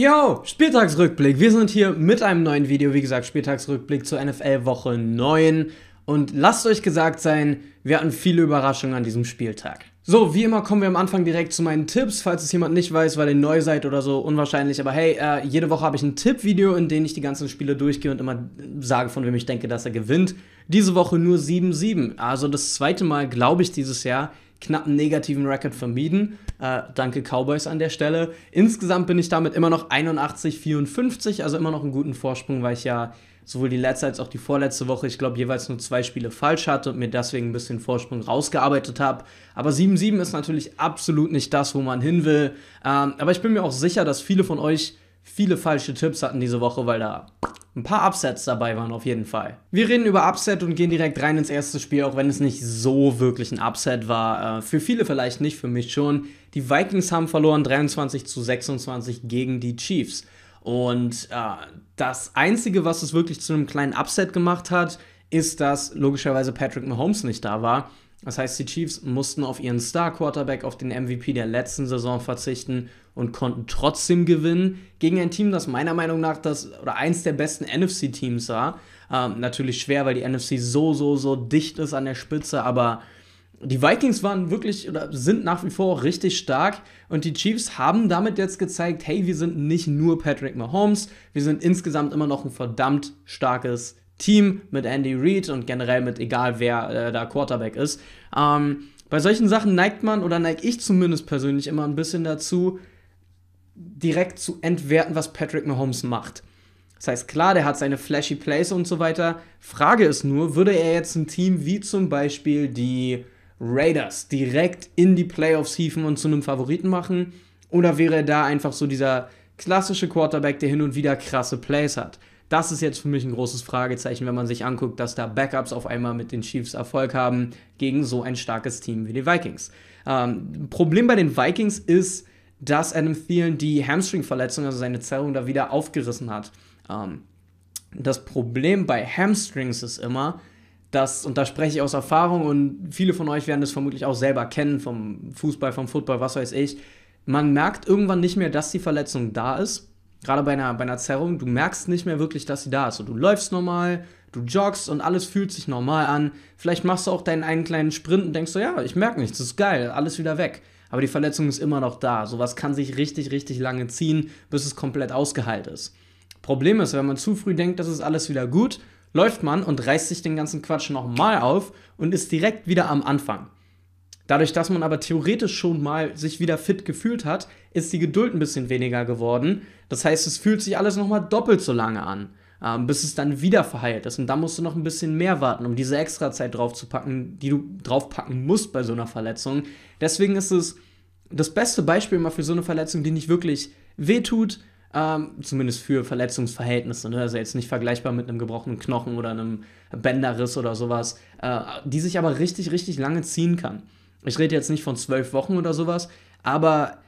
Yo, Spieltagsrückblick. Wir sind hier mit einem neuen Video. Wie gesagt, Spieltagsrückblick zur NFL Woche 9. Und lasst euch gesagt sein, wir hatten viele Überraschungen an diesem Spieltag. So, wie immer kommen wir am Anfang direkt zu meinen Tipps, falls es jemand nicht weiß, weil ihr neu seid oder so, unwahrscheinlich. Aber hey, äh, jede Woche habe ich ein Tipp-Video, in dem ich die ganzen Spiele durchgehe und immer sage, von wem ich denke, dass er gewinnt. Diese Woche nur 7-7. Also das zweite Mal, glaube ich, dieses Jahr, knappen negativen Record vermieden. Äh, danke Cowboys an der Stelle. Insgesamt bin ich damit immer noch 81-54, also immer noch einen guten Vorsprung, weil ich ja sowohl die letzte als auch die vorletzte Woche, ich glaube, jeweils nur zwei Spiele falsch hatte und mir deswegen ein bisschen Vorsprung rausgearbeitet habe. Aber 7-7 ist natürlich absolut nicht das, wo man hin will. Ähm, aber ich bin mir auch sicher, dass viele von euch viele falsche Tipps hatten diese Woche, weil da ein paar Upsets dabei waren auf jeden Fall. Wir reden über Upset und gehen direkt rein ins erste Spiel, auch wenn es nicht so wirklich ein Upset war. Äh, für viele vielleicht nicht, für mich schon. Die Vikings haben verloren 23 zu 26 gegen die Chiefs. Und äh, das Einzige, was es wirklich zu einem kleinen Upset gemacht hat, ist, dass logischerweise Patrick Mahomes nicht da war. Das heißt, die Chiefs mussten auf ihren Star-Quarterback, auf den MVP der letzten Saison verzichten und konnten trotzdem gewinnen gegen ein Team, das meiner Meinung nach das oder eins der besten NFC-Teams war. Ähm, natürlich schwer, weil die NFC so, so, so dicht ist an der Spitze, aber die Vikings waren wirklich oder sind nach wie vor auch richtig stark und die Chiefs haben damit jetzt gezeigt, hey, wir sind nicht nur Patrick Mahomes, wir sind insgesamt immer noch ein verdammt starkes Team, mit Andy Reid und generell mit egal wer äh, da Quarterback ist. Ähm, bei solchen Sachen neigt man oder neige ich zumindest persönlich immer ein bisschen dazu, direkt zu entwerten, was Patrick Mahomes macht. Das heißt, klar, der hat seine flashy Plays und so weiter. Frage ist nur, würde er jetzt ein Team wie zum Beispiel die Raiders direkt in die Playoffs hieven und zu einem Favoriten machen? Oder wäre er da einfach so dieser klassische Quarterback, der hin und wieder krasse Plays hat? Das ist jetzt für mich ein großes Fragezeichen, wenn man sich anguckt, dass da Backups auf einmal mit den Chiefs Erfolg haben gegen so ein starkes Team wie die Vikings. Ähm, Problem bei den Vikings ist, dass Adam Thielen die Hamstring-Verletzung, also seine Zerrung, da wieder aufgerissen hat. Ähm, das Problem bei Hamstrings ist immer, dass, und da spreche ich aus Erfahrung und viele von euch werden das vermutlich auch selber kennen, vom Fußball, vom Football, was weiß ich, man merkt irgendwann nicht mehr, dass die Verletzung da ist gerade bei einer, bei einer Zerrung, du merkst nicht mehr wirklich, dass sie da ist. So, du läufst normal, du joggst und alles fühlt sich normal an. Vielleicht machst du auch deinen einen kleinen Sprint und denkst so, ja, ich merke nichts, das ist geil, alles wieder weg. Aber die Verletzung ist immer noch da. Sowas kann sich richtig, richtig lange ziehen, bis es komplett ausgeheilt ist. Problem ist, wenn man zu früh denkt, das ist alles wieder gut, läuft man und reißt sich den ganzen Quatsch nochmal auf und ist direkt wieder am Anfang. Dadurch, dass man aber theoretisch schon mal sich wieder fit gefühlt hat, ist die Geduld ein bisschen weniger geworden. Das heißt, es fühlt sich alles nochmal doppelt so lange an, ähm, bis es dann wieder verheilt ist. Und da musst du noch ein bisschen mehr warten, um diese extra Zeit draufzupacken, die du draufpacken musst bei so einer Verletzung. Deswegen ist es das beste Beispiel mal für so eine Verletzung, die nicht wirklich wehtut, ähm, zumindest für Verletzungsverhältnisse, ne? also jetzt nicht vergleichbar mit einem gebrochenen Knochen oder einem Bänderriss oder sowas, äh, die sich aber richtig, richtig lange ziehen kann. Ich rede jetzt nicht von zwölf Wochen oder sowas, aber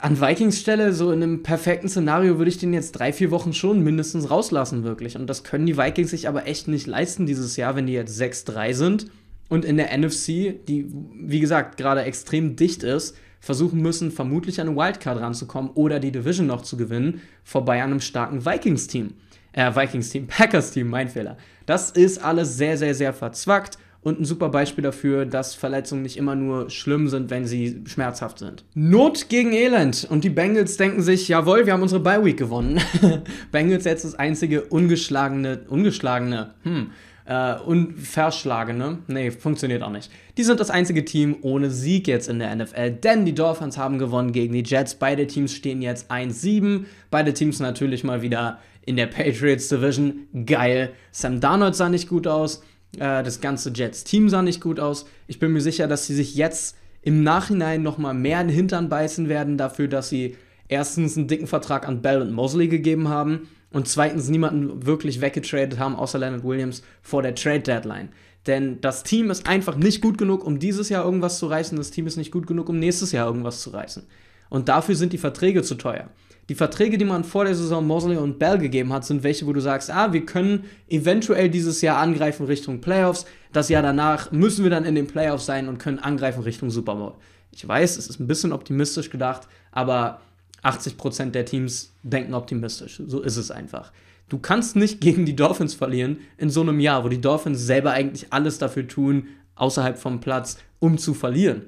an Vikings Stelle, so in einem perfekten Szenario, würde ich den jetzt drei, vier Wochen schon mindestens rauslassen, wirklich. Und das können die Vikings sich aber echt nicht leisten dieses Jahr, wenn die jetzt 6-3 sind und in der NFC, die, wie gesagt, gerade extrem dicht ist, versuchen müssen, vermutlich an eine Wildcard ranzukommen oder die Division noch zu gewinnen, vorbei an einem starken Vikings-Team. Äh, Vikings-Team, Packers-Team, mein Fehler. Das ist alles sehr, sehr, sehr verzwackt und ein super Beispiel dafür, dass Verletzungen nicht immer nur schlimm sind, wenn sie schmerzhaft sind. Not gegen Elend und die Bengals denken sich, jawohl, wir haben unsere Bye Week gewonnen. Bengals jetzt das einzige ungeschlagene, ungeschlagene, hm, äh, unverschlagene, nee, funktioniert auch nicht. Die sind das einzige Team ohne Sieg jetzt in der NFL, denn die Dolphins haben gewonnen gegen die Jets. Beide Teams stehen jetzt 1-7. Beide Teams natürlich mal wieder in der Patriots Division. Geil. Sam Darnold sah nicht gut aus. Äh, das ganze Jets-Team sah nicht gut aus. Ich bin mir sicher, dass sie sich jetzt im Nachhinein noch mal mehr in den Hintern beißen werden dafür, dass sie erstens einen dicken Vertrag an Bell und Mosley gegeben haben und zweitens niemanden wirklich weggetradet haben, außer Leonard Williams, vor der Trade-Deadline. Denn das Team ist einfach nicht gut genug, um dieses Jahr irgendwas zu reißen. Das Team ist nicht gut genug, um nächstes Jahr irgendwas zu reißen. Und dafür sind die Verträge zu teuer. Die Verträge, die man vor der Saison Mosley und Bell gegeben hat, sind welche, wo du sagst, ah, wir können eventuell dieses Jahr angreifen Richtung Playoffs. Das Jahr danach müssen wir dann in den Playoffs sein und können angreifen Richtung Super Bowl. Ich weiß, es ist ein bisschen optimistisch gedacht, aber 80% der Teams denken optimistisch. So ist es einfach. Du kannst nicht gegen die Dolphins verlieren in so einem Jahr, wo die Dolphins selber eigentlich alles dafür tun, außerhalb vom Platz, um zu verlieren.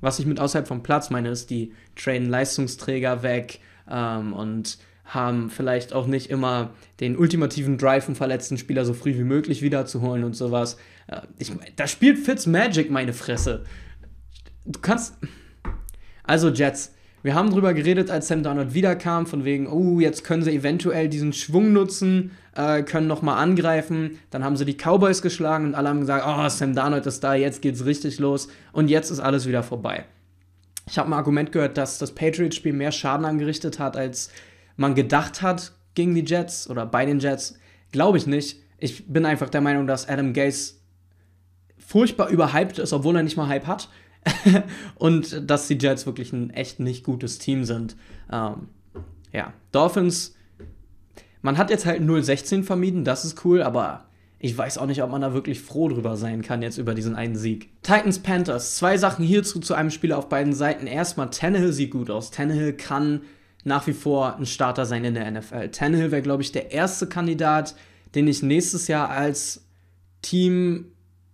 Was ich mit außerhalb vom Platz meine, ist, die trainen Leistungsträger weg ähm, und haben vielleicht auch nicht immer den ultimativen Drive, einen verletzten Spieler so früh wie möglich wiederzuholen und sowas. Äh, ich, da spielt Fitz Magic meine Fresse. Du kannst. Also, Jets, wir haben darüber geredet, als Sam Darnold wiederkam, von wegen, oh, jetzt können sie eventuell diesen Schwung nutzen, äh, können nochmal angreifen. Dann haben sie die Cowboys geschlagen und alle haben gesagt, oh, Sam Darnold ist da, jetzt geht's richtig los und jetzt ist alles wieder vorbei. Ich habe ein Argument gehört, dass das Patriots-Spiel mehr Schaden angerichtet hat, als man gedacht hat gegen die Jets oder bei den Jets. Glaube ich nicht. Ich bin einfach der Meinung, dass Adam Gase furchtbar überhyped ist, obwohl er nicht mal Hype hat und dass die Jets wirklich ein echt nicht gutes Team sind. Ähm, ja, Dolphins, man hat jetzt halt 0-16 vermieden, das ist cool, aber ich weiß auch nicht, ob man da wirklich froh drüber sein kann, jetzt über diesen einen Sieg. Titans Panthers, zwei Sachen hierzu zu einem Spieler auf beiden Seiten. Erstmal, Tannehill sieht gut aus. Tannehill kann nach wie vor ein Starter sein in der NFL. Tannehill wäre, glaube ich, der erste Kandidat, den ich nächstes Jahr als Team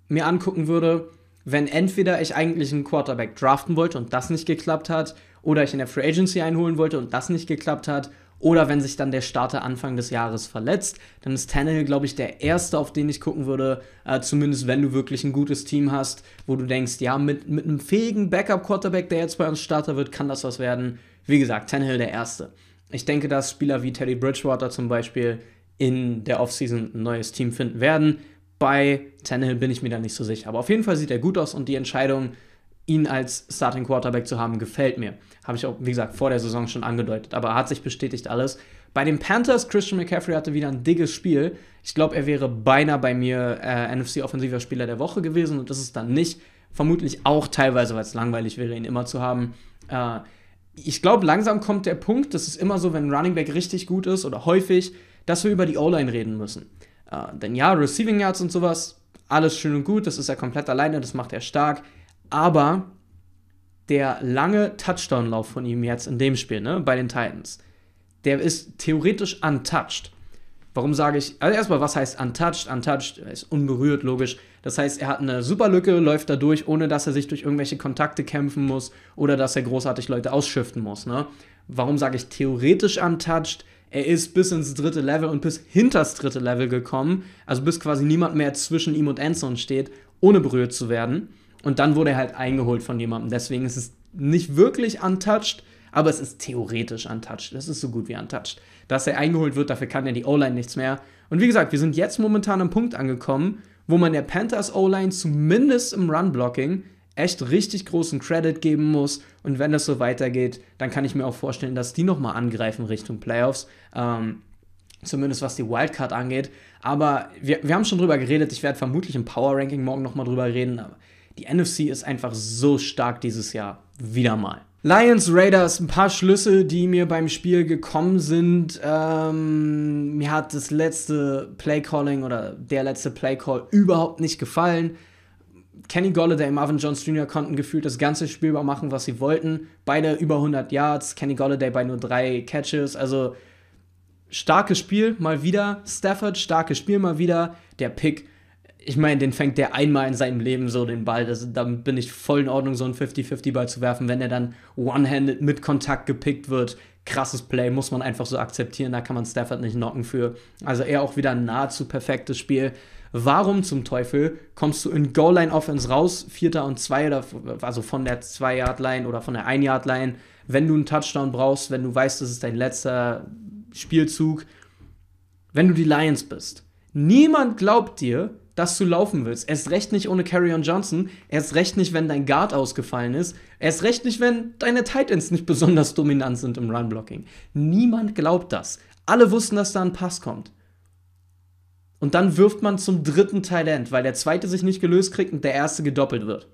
mir angucken würde, wenn entweder ich eigentlich einen Quarterback draften wollte und das nicht geklappt hat, oder ich in der Free Agency einholen wollte und das nicht geklappt hat, oder wenn sich dann der Starter Anfang des Jahres verletzt, dann ist Tannehill, glaube ich, der erste, auf den ich gucken würde, äh, zumindest wenn du wirklich ein gutes Team hast, wo du denkst, ja, mit, mit einem fähigen Backup-Quarterback, der jetzt bei uns Starter wird, kann das was werden. Wie gesagt, Tannehill der Erste. Ich denke, dass Spieler wie Teddy Bridgewater zum Beispiel in der Offseason ein neues Team finden werden. Bei Tannehill bin ich mir da nicht so sicher. Aber auf jeden Fall sieht er gut aus und die Entscheidung, ihn als Starting Quarterback zu haben, gefällt mir. Habe ich auch, wie gesagt, vor der Saison schon angedeutet. Aber hat sich bestätigt alles. Bei den Panthers, Christian McCaffrey hatte wieder ein dickes Spiel. Ich glaube, er wäre beinahe bei mir äh, NFC-Offensiver Spieler der Woche gewesen und das ist dann nicht. Vermutlich auch teilweise, weil es langweilig wäre, ihn immer zu haben. Äh, ich glaube, langsam kommt der Punkt, das ist immer so, wenn ein Running Back richtig gut ist oder häufig, dass wir über die O-Line reden müssen. Äh, denn ja, Receiving Yards und sowas, alles schön und gut, das ist er komplett alleine, das macht er stark. Aber der lange Touchdown-Lauf von ihm jetzt in dem Spiel, ne, bei den Titans, der ist theoretisch untouched. Warum sage ich, also erstmal, was heißt untouched? Untouched ist unberührt, logisch. Das heißt, er hat eine super Lücke, läuft da durch, ohne dass er sich durch irgendwelche Kontakte kämpfen muss oder dass er großartig Leute ausschiften muss. Ne? Warum sage ich theoretisch untouched? Er ist bis ins dritte Level und bis hinters dritte Level gekommen, also bis quasi niemand mehr zwischen ihm und Anson steht, ohne berührt zu werden. Und dann wurde er halt eingeholt von jemandem. Deswegen ist es nicht wirklich untouched, aber es ist theoretisch untouched. Das ist so gut wie untouched. Dass er eingeholt wird, dafür kann er die O-Line nichts mehr. Und wie gesagt, wir sind jetzt momentan am Punkt angekommen, wo man der Panthers O-Line zumindest im Run-Blocking echt richtig großen Credit geben muss. Und wenn das so weitergeht, dann kann ich mir auch vorstellen, dass die nochmal angreifen Richtung Playoffs. Ähm, zumindest was die Wildcard angeht. Aber wir, wir haben schon drüber geredet. Ich werde vermutlich im Power Ranking morgen nochmal drüber reden. Aber die NFC ist einfach so stark dieses Jahr. Wieder mal. Lions Raiders, ein paar Schlüsse, die mir beim Spiel gekommen sind. Ähm, mir hat das letzte Playcalling oder der letzte Playcall überhaupt nicht gefallen. Kenny Golladay, Marvin Jones Jr. konnten gefühlt das ganze Spiel über machen, was sie wollten. Beide über 100 Yards, Kenny Golladay bei nur drei Catches. Also starkes Spiel mal wieder. Stafford, starkes Spiel mal wieder. Der Pick, ich meine, den fängt der einmal in seinem Leben so den Ball. Das, also, da bin ich voll in Ordnung, so einen 50-50-Ball zu werfen, wenn er dann one-handed mit Kontakt gepickt wird. Krasses Play, muss man einfach so akzeptieren. Da kann man Stafford nicht knocken für. Also er auch wieder ein nahezu perfektes Spiel. Warum zum Teufel kommst du in Goal-Line-Offense raus, Vierter und Zweier, also von der Zwei-Yard-Line oder von der Ein-Yard-Line, wenn du einen Touchdown brauchst, wenn du weißt, das ist dein letzter Spielzug, wenn du die Lions bist? Niemand glaubt dir, dass du laufen willst. Erst recht nicht ohne Carrion Johnson, erst recht nicht, wenn dein Guard ausgefallen ist, erst recht nicht, wenn deine Titans nicht besonders dominant sind im Run-Blocking. Niemand glaubt das. Alle wussten, dass da ein Pass kommt. Und dann wirft man zum dritten Talent, weil der zweite sich nicht gelöst kriegt und der erste gedoppelt wird.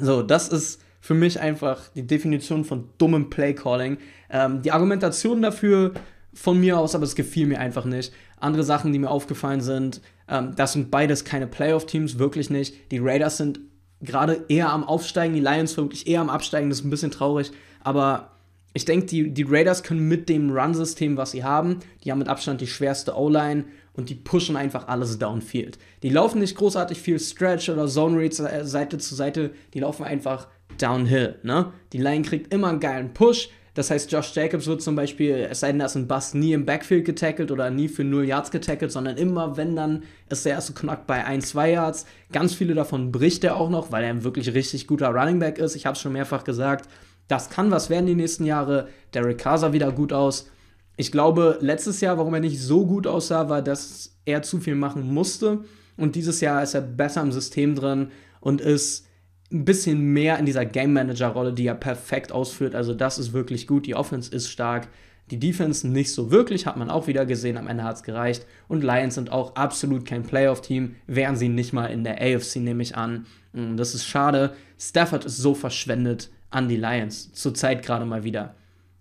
So, das ist für mich einfach die Definition von dummem Playcalling. Ähm, die Argumentation dafür von mir aus, aber es gefiel mir einfach nicht. Andere Sachen, die mir aufgefallen sind, ähm, das sind beides keine Playoff-Teams, wirklich nicht. Die Raiders sind gerade eher am Aufsteigen, die Lions wirklich eher am Absteigen, das ist ein bisschen traurig, aber ich denke, die, die Raiders können mit dem Run-System, was sie haben, die haben mit Abstand die schwerste O-Line und die pushen einfach alles downfield. Die laufen nicht großartig viel Stretch oder Zone Reads äh, Seite zu Seite, die laufen einfach downhill. Ne? Die Line kriegt immer einen geilen Push. Das heißt, Josh Jacobs wird zum Beispiel, es sei denn, da ist ein Bass nie im Backfield getackelt oder nie für 0 Yards getackelt, sondern immer, wenn dann, ist der erste Knock bei 1, 2 Yards. Ganz viele davon bricht er auch noch, weil er ein wirklich richtig guter Running Back ist. Ich habe es schon mehrfach gesagt das kann was werden die nächsten Jahre. Derek Carr sah wieder gut aus. Ich glaube, letztes Jahr, warum er nicht so gut aussah, war, dass er zu viel machen musste. Und dieses Jahr ist er besser im System drin und ist ein bisschen mehr in dieser Game Manager-Rolle, die er perfekt ausführt. Also, das ist wirklich gut. Die Offense ist stark. Die Defense nicht so wirklich, hat man auch wieder gesehen. Am Ende hat es gereicht. Und Lions sind auch absolut kein Playoff-Team. Wären sie nicht mal in der AFC, nehme ich an. Hm, das ist schade. Stafford ist so verschwendet an die Lions. Zurzeit gerade mal wieder.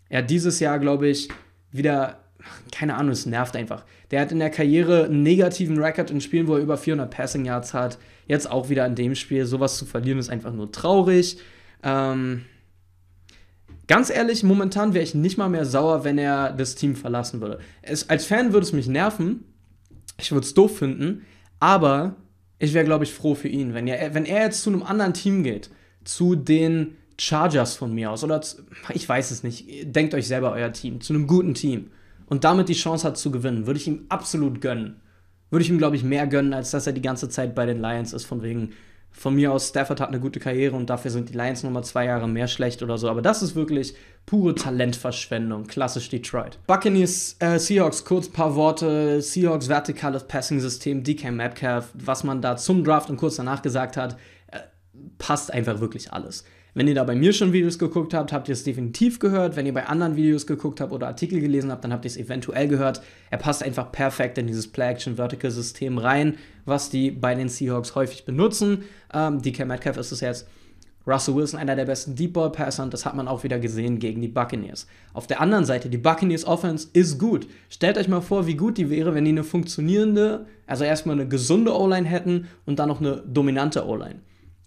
Er hat dieses Jahr, glaube ich, wieder, keine Ahnung, es nervt einfach. Der hat in der Karriere einen negativen Rekord in Spielen, wo er über 400 Passing Yards hat. Jetzt auch wieder in dem Spiel. Sowas zu verlieren ist einfach nur traurig. Ähm, ganz ehrlich, momentan wäre ich nicht mal mehr sauer, wenn er das Team verlassen würde. Es, als Fan würde es mich nerven. Ich würde es doof finden. Aber ich wäre, glaube ich, froh für ihn. Wenn er, wenn er jetzt zu einem anderen Team geht, zu den Chargers von mir aus oder ich weiß es nicht. Denkt euch selber euer Team zu einem guten Team und damit die Chance hat zu gewinnen, würde ich ihm absolut gönnen. Würde ich ihm glaube ich mehr gönnen, als dass er die ganze Zeit bei den Lions ist von wegen von mir aus Stafford hat eine gute Karriere und dafür sind die Lions nochmal zwei Jahre mehr schlecht oder so. Aber das ist wirklich pure Talentverschwendung. Klassisch Detroit. Buccaneers, äh, Seahawks, kurz paar Worte. Seahawks vertikales Passing-System, DK Metcalf, was man da zum Draft und kurz danach gesagt hat, äh, passt einfach wirklich alles. Wenn ihr da bei mir schon Videos geguckt habt, habt ihr es definitiv gehört. Wenn ihr bei anderen Videos geguckt habt oder Artikel gelesen habt, dann habt ihr es eventuell gehört. Er passt einfach perfekt in dieses Play-Action-Vertical-System rein, was die bei den Seahawks häufig benutzen. Ähm, DK Metcalf ist es jetzt. Russell Wilson, einer der besten Deep Ball Passer, und das hat man auch wieder gesehen gegen die Buccaneers. Auf der anderen Seite, die Buccaneers Offense ist gut. Stellt euch mal vor, wie gut die wäre, wenn die eine funktionierende, also erstmal eine gesunde O-Line hätten und dann noch eine dominante O-Line.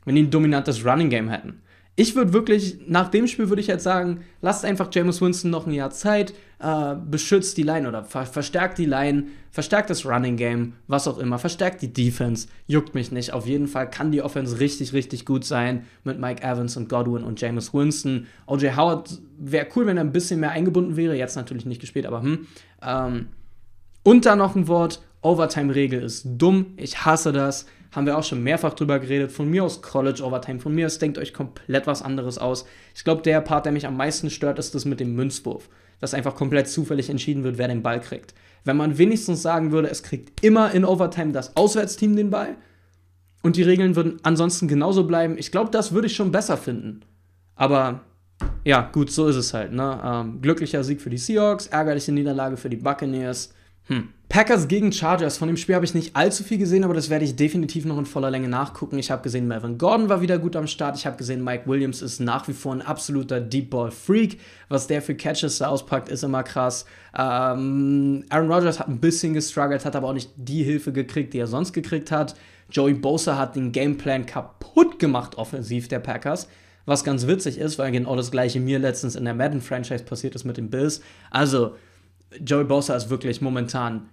Wenn die ein dominantes Running Game hätten ich würde wirklich, nach dem Spiel würde ich jetzt sagen, lasst einfach James Winston noch ein Jahr Zeit, äh, beschützt die Line oder ver verstärkt die Line, verstärkt das Running Game, was auch immer, verstärkt die Defense, juckt mich nicht. Auf jeden Fall kann die Offense richtig, richtig gut sein mit Mike Evans und Godwin und James Winston. OJ Howard wäre cool, wenn er ein bisschen mehr eingebunden wäre, jetzt natürlich nicht gespielt, aber hm. Ähm, und dann noch ein Wort, Overtime-Regel ist dumm, ich hasse das. Haben wir auch schon mehrfach drüber geredet. Von mir aus College Overtime, von mir aus denkt euch komplett was anderes aus. Ich glaube, der Part, der mich am meisten stört, ist das mit dem Münzwurf. Dass einfach komplett zufällig entschieden wird, wer den Ball kriegt. Wenn man wenigstens sagen würde, es kriegt immer in Overtime das Auswärtsteam den Ball und die Regeln würden ansonsten genauso bleiben, ich glaube, das würde ich schon besser finden. Aber ja, gut, so ist es halt. Ne? Ähm, glücklicher Sieg für die Seahawks, ärgerliche Niederlage für die Buccaneers. Hm. Packers gegen Chargers. Von dem Spiel habe ich nicht allzu viel gesehen, aber das werde ich definitiv noch in voller Länge nachgucken. Ich habe gesehen, Melvin Gordon war wieder gut am Start. Ich habe gesehen, Mike Williams ist nach wie vor ein absoluter Deep Ball Freak. Was der für Catches da auspackt, ist immer krass. Ähm, Aaron Rodgers hat ein bisschen gestruggelt, hat aber auch nicht die Hilfe gekriegt, die er sonst gekriegt hat. Joey Bosa hat den Gameplan kaputt gemacht offensiv der Packers. Was ganz witzig ist, weil genau das gleiche mir letztens in der Madden-Franchise passiert ist mit den Bills. Also, Joey Bosa ist wirklich momentan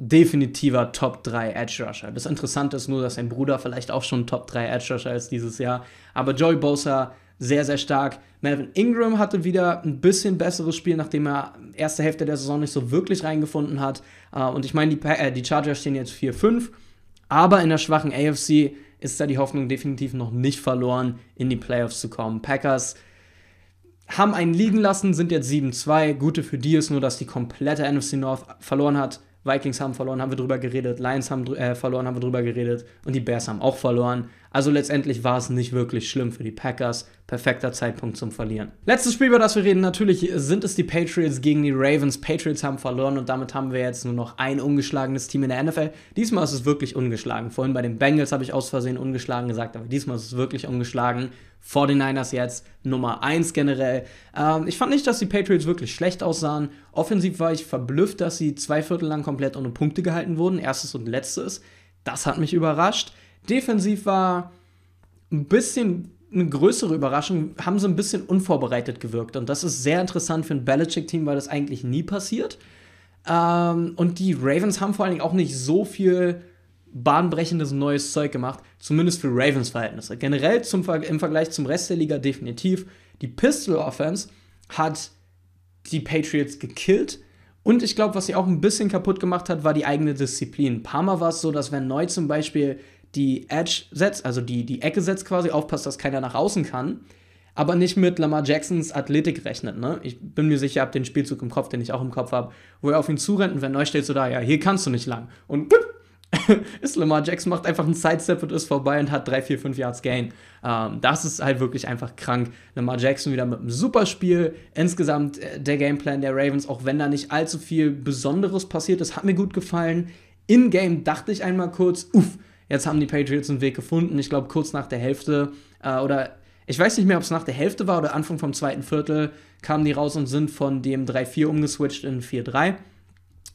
definitiver Top 3 Edge Rusher. Das Interessante ist nur, dass sein Bruder vielleicht auch schon Top 3 Edge Rusher ist dieses Jahr. Aber Joey Bosa sehr, sehr stark. Melvin Ingram hatte wieder ein bisschen besseres Spiel, nachdem er erste Hälfte der Saison nicht so wirklich reingefunden hat. Äh, und ich meine, die, äh, die Chargers stehen jetzt 4-5. Aber in der schwachen AFC ist da die Hoffnung definitiv noch nicht verloren, in die Playoffs zu kommen. Packers haben einen liegen lassen, sind jetzt 7-2. Gute für die ist nur, dass die komplette NFC North verloren hat Vikings haben verloren, haben wir drüber geredet. Lions haben äh, verloren, haben wir drüber geredet. Und die Bears haben auch verloren. Also letztendlich war es nicht wirklich schlimm für die Packers. Perfekter Zeitpunkt zum Verlieren. Letztes Spiel, über das wir reden, natürlich sind es die Patriots gegen die Ravens. Patriots haben verloren und damit haben wir jetzt nur noch ein ungeschlagenes Team in der NFL. Diesmal ist es wirklich ungeschlagen. Vorhin bei den Bengals habe ich aus Versehen ungeschlagen gesagt, aber diesmal ist es wirklich ungeschlagen. 49ers jetzt Nummer 1 generell. Ähm, ich fand nicht, dass die Patriots wirklich schlecht aussahen. Offensiv war ich verblüfft, dass sie zwei Viertel lang komplett ohne Punkte gehalten wurden. Erstes und letztes. Das hat mich überrascht. Defensiv war ein bisschen eine größere Überraschung, haben sie ein bisschen unvorbereitet gewirkt. Und das ist sehr interessant für ein Belichick-Team, weil das eigentlich nie passiert. Ähm, und die Ravens haben vor allen Dingen auch nicht so viel bahnbrechendes neues Zeug gemacht, zumindest für Ravens-Verhältnisse. Generell zum, im Vergleich zum Rest der Liga definitiv. Die Pistol-Offense hat die Patriots gekillt. Und ich glaube, was sie auch ein bisschen kaputt gemacht hat, war die eigene Disziplin. Ein paar Mal war es so, dass wenn Neu zum Beispiel die Edge setzt, also die, die Ecke setzt quasi, aufpasst, dass keiner nach außen kann, aber nicht mit Lamar Jacksons Athletik rechnet. Ne? Ich bin mir sicher, ihr habt den Spielzug im Kopf, den ich auch im Kopf habe, wo er auf ihn zurennt und wenn neu steht so da, ja, hier kannst du nicht lang. Und bup, ist Lamar Jackson, macht einfach einen Sidestep und ist vorbei und hat 3, 4, 5 Yards Gain. Ähm, das ist halt wirklich einfach krank. Lamar Jackson wieder mit einem super Spiel. Insgesamt äh, der Gameplan der Ravens, auch wenn da nicht allzu viel Besonderes passiert ist, hat mir gut gefallen. In-game dachte ich einmal kurz, uff, Jetzt haben die Patriots einen Weg gefunden. Ich glaube, kurz nach der Hälfte äh, oder ich weiß nicht mehr, ob es nach der Hälfte war oder Anfang vom zweiten Viertel, kamen die raus und sind von dem 3-4 umgeswitcht in 4-3.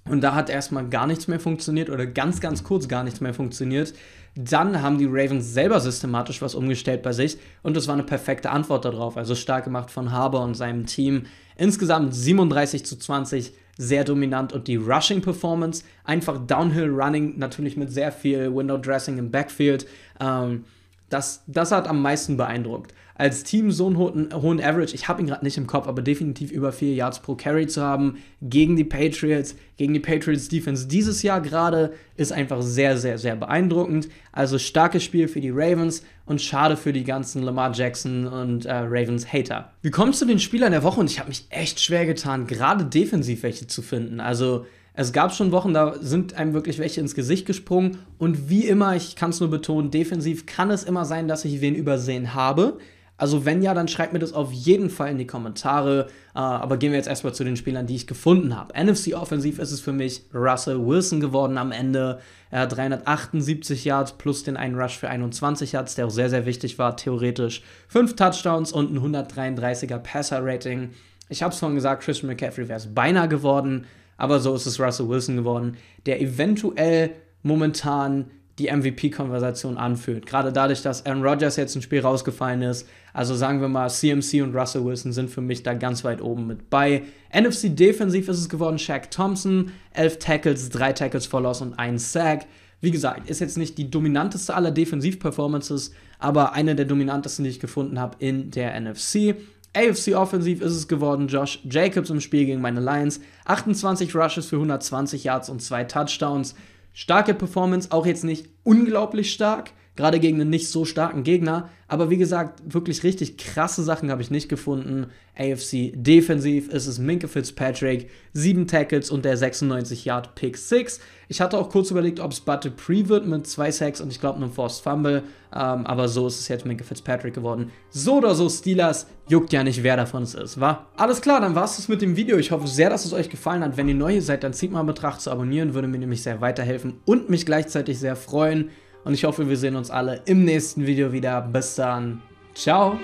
Und da hat erstmal gar nichts mehr funktioniert oder ganz, ganz kurz gar nichts mehr funktioniert. Dann haben die Ravens selber systematisch was umgestellt bei sich und das war eine perfekte Antwort darauf. Also stark gemacht von Harbour und seinem Team. Insgesamt 37 zu 20 sehr dominant und die Rushing Performance, einfach Downhill Running, natürlich mit sehr viel Window Dressing im Backfield. Ähm, das, das hat am meisten beeindruckt. Als Team so einen hohen, hohen Average, ich habe ihn gerade nicht im Kopf, aber definitiv über 4 Yards pro Carry zu haben, gegen die Patriots, gegen die Patriots Defense dieses Jahr gerade, ist einfach sehr, sehr, sehr beeindruckend. Also starkes Spiel für die Ravens und schade für die ganzen Lamar Jackson und äh, Ravens Hater. Wir kommen zu den Spielern der Woche? Und ich habe mich echt schwer getan, gerade defensiv welche zu finden. Also es gab schon Wochen, da sind einem wirklich welche ins Gesicht gesprungen. Und wie immer, ich kann es nur betonen, defensiv kann es immer sein, dass ich wen übersehen habe. Also wenn ja, dann schreibt mir das auf jeden Fall in die Kommentare. Äh, aber gehen wir jetzt erstmal zu den Spielern, die ich gefunden habe. NFC-Offensiv ist es für mich Russell Wilson geworden am Ende. Äh, 378 Yards plus den einen Rush für 21 Yards, der auch sehr, sehr wichtig war, theoretisch. Fünf Touchdowns und ein 133er Passer-Rating. Ich habe es vorhin gesagt, Christian McCaffrey wäre es beinahe geworden. Aber so ist es Russell Wilson geworden, der eventuell momentan die MVP-Konversation anführt. Gerade dadurch, dass Aaron Rodgers jetzt ein Spiel rausgefallen ist. Also sagen wir mal, CMC und Russell Wilson sind für mich da ganz weit oben mit bei. NFC defensiv ist es geworden, Shaq Thompson, 11 Tackles, 3 Tackles for Loss und 1 Sack. Wie gesagt, ist jetzt nicht die dominanteste aller Defensiv-Performances, aber eine der dominantesten, die ich gefunden habe in der NFC. AFC-Offensiv ist es geworden, Josh Jacobs im Spiel gegen meine Lions. 28 Rushes für 120 Yards und zwei Touchdowns. Starke Performance, auch jetzt nicht unglaublich stark, gerade gegen einen nicht so starken Gegner. Aber wie gesagt, wirklich richtig krasse Sachen habe ich nicht gefunden. AFC defensiv ist es Minke Fitzpatrick, sieben Tackles und der 96-Yard-Pick 6. Ich hatte auch kurz überlegt, ob es Butte Pre wird mit zwei Sacks und ich glaube einem Forced Fumble. Ähm, aber so ist es jetzt Minke Fitzpatrick geworden. So oder so, Steelers, juckt ja nicht, wer davon es ist, wa? Alles klar, dann war es das mit dem Video. Ich hoffe sehr, dass es euch gefallen hat. Wenn ihr neu seid, dann zieht mal in Betracht zu abonnieren, würde mir nämlich sehr weiterhelfen und mich gleichzeitig sehr freuen. Und ich hoffe, wir sehen uns alle im nächsten Video wieder. Bis dann. Ciao.